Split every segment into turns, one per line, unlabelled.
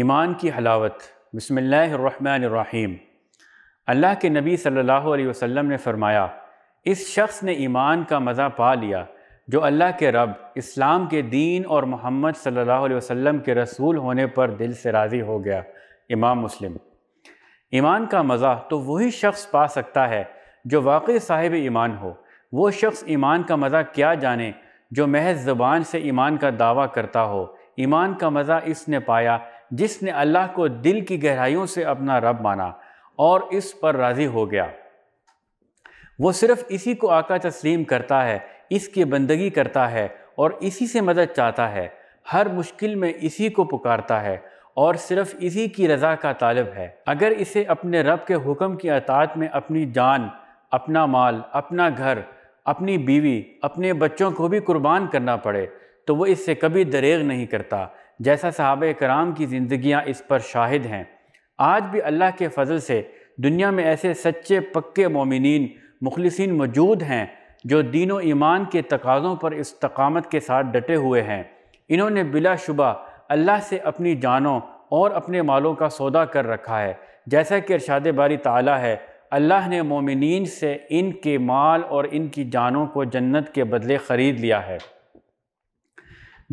ایمان کی حلاوت بسم اللہ الرحمن الرحیم اللہ کے نبی صلی اللہ علیہ وسلم نے فرمایا اس شخص نے ایمان کا مزہ پا لیا جو اللہ کے رب اسلام کے دین اور محمد صلی اللہ علیہ وسلم کے رسول ہونے پر دل سے راضی ہو گیا امام مسلم ایمان کا مزہ تو وہی شخص پا سکتا ہے جو واقعی صاحب ایمان ہو وہ شخص ایمان کا مزہ کیا جانے جو محض زبان سے ایمان کا دعویٰ کرتا ہو ایمان کا مزہ اس نے پایا جس نے اللہ کو دل کی گہرائیوں سے اپنا رب مانا اور اس پر راضی ہو گیا وہ صرف اسی کو آقا تسلیم کرتا ہے اس کی بندگی کرتا ہے اور اسی سے مدد چاہتا ہے ہر مشکل میں اسی کو پکارتا ہے اور صرف اسی کی رضا کا طالب ہے اگر اسے اپنے رب کے حکم کی اطاعت میں اپنی جان اپنا مال اپنا گھر اپنی بیوی اپنے بچوں کو بھی قربان کرنا پڑے تو وہ اس سے کبھی دریغ نہیں کرتا جیسا صحابہ کرام کی زندگیاں اس پر شاہد ہیں آج بھی اللہ کے فضل سے دنیا میں ایسے سچے پکے مومنین مخلصین موجود ہیں جو دین و ایمان کے تقاضوں پر اس تقامت کے ساتھ ڈٹے ہوئے ہیں انہوں نے بلا شبہ اللہ سے اپنی جانوں اور اپنے مالوں کا سودا کر رکھا ہے جیسا کہ ارشاد باری تعالیٰ ہے اللہ نے مومنین سے ان کے مال اور ان کی جانوں کو جنت کے بدلے خرید لیا ہے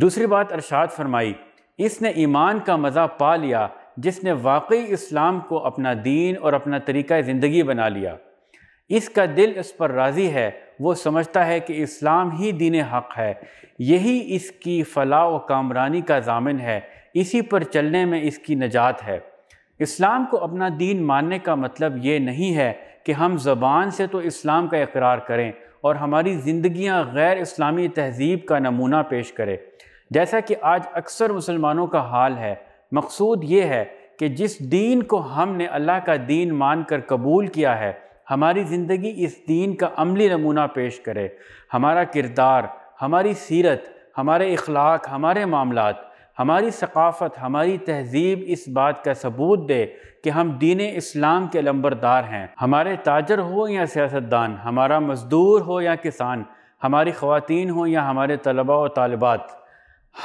دوسری بات ارشاد فرمائی اس نے ایمان کا مزہ پا لیا جس نے واقعی اسلام کو اپنا دین اور اپنا طریقہ زندگی بنا لیا اس کا دل اس پر راضی ہے وہ سمجھتا ہے کہ اسلام ہی دین حق ہے یہی اس کی فلاح و کامرانی کا ضامن ہے اسی پر چلنے میں اس کی نجات ہے اسلام کو اپنا دین ماننے کا مطلب یہ نہیں ہے کہ ہم زبان سے تو اسلام کا اقرار کریں اور ہماری زندگیاں غیر اسلامی تہذیب کا نمونہ پیش کرے جیسا کہ آج اکثر مسلمانوں کا حال ہے مقصود یہ ہے کہ جس دین کو ہم نے اللہ کا دین مان کر قبول کیا ہے ہماری زندگی اس دین کا عملی نمونہ پیش کرے ہمارا کردار ہماری سیرت ہمارے اخلاق ہمارے معاملات ہماری ثقافت ہماری تہذیب اس بات کا ثبوت دے کہ ہم دین اسلام کے لمبردار ہیں ہمارے تاجر ہو یا سیاستدان ہمارا مزدور ہو یا کسان ہماری خواتین ہوں یا ہمارے طلباء و طالبات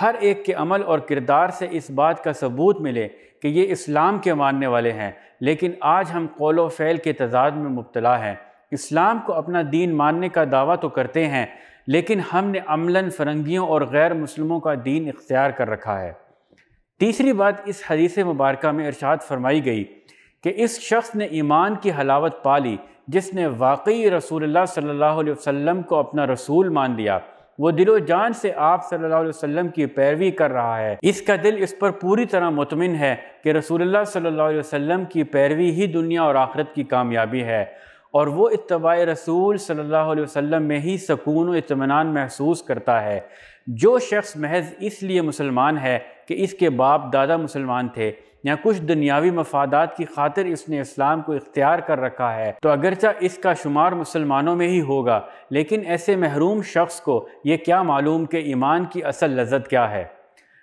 ہر ایک کے عمل اور کردار سے اس بات کا ثبوت ملے کہ یہ اسلام کے ماننے والے ہیں لیکن آج ہم قول و فعل کے تضاد میں مبتلا ہیں اسلام کو اپنا دین ماننے کا دعویٰ تو کرتے ہیں لیکن ہم نے عملاً فرنگیوں اور غیر مسلموں کا دین اختیار کر رکھا ہے تیسری بات اس حدیث مبارکہ میں ارشاد فرمائی گئی کہ اس شخص نے ایمان کی حلاوت پا لی جس نے واقعی رسول اللہ صلی اللہ علیہ وسلم کو اپنا رسول مان لیا وہ دل و جان سے آپ صلی اللہ علیہ وسلم کی پیروی کر رہا ہے اس کا دل اس پر پوری طرح مطمئن ہے کہ رسول اللہ صلی اللہ علیہ وسلم کی پیروی ہی دنیا اور آخرت کی کامیابی ہے اور وہ اتباع رسول صلی اللہ علیہ وسلم میں ہی سکون و اطمینان محسوس کرتا ہے جو شخص محض اس لیے مسلمان ہے کہ اس کے باپ دادا مسلمان تھے یا کچھ دنیاوی مفادات کی خاطر اس نے اسلام کو اختیار کر رکھا ہے تو اگرچہ اس کا شمار مسلمانوں میں ہی ہوگا لیکن ایسے محروم شخص کو یہ کیا معلوم کہ ایمان کی اصل لذت کیا ہے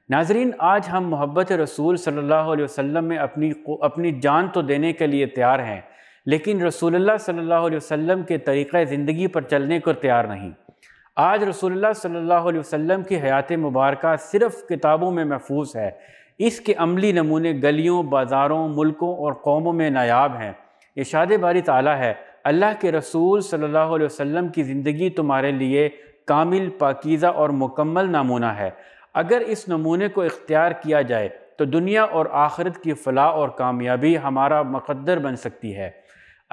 ناظرین آج ہم محبت رسول صلی اللہ علیہ وسلم میں اپنی اپنی جان تو دینے کے لیے تیار ہیں لیکن رسول اللہ صلی اللہ علیہ وسلم کے طریقہ زندگی پر چلنے کو تیار نہیں آج رسول اللہ صلی اللہ علیہ وسلم کی حیات مبارکہ صرف کتابوں میں محفوظ ہے اس کے عملی نمونے گلیوں بازاروں ملکوں اور قوموں میں نایاب ہیں ارشاد باری تعالیٰ ہے اللہ کے رسول صلی اللہ علیہ وسلم کی زندگی تمہارے لیے کامل پاکیزہ اور مکمل نمونہ ہے اگر اس نمونے کو اختیار کیا جائے تو دنیا اور آخرت کی فلاح اور کامیابی ہمارا مقدر بن سکتی ہے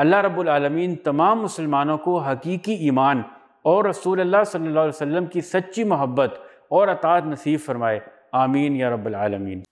اللہ رب العالمین تمام مسلمانوں کو حقیقی ایمان اور رسول اللہ صلی اللہ علیہ وسلم کی سچی محبت اور اطاعت نصیب فرمائے آمین یا رب العالمین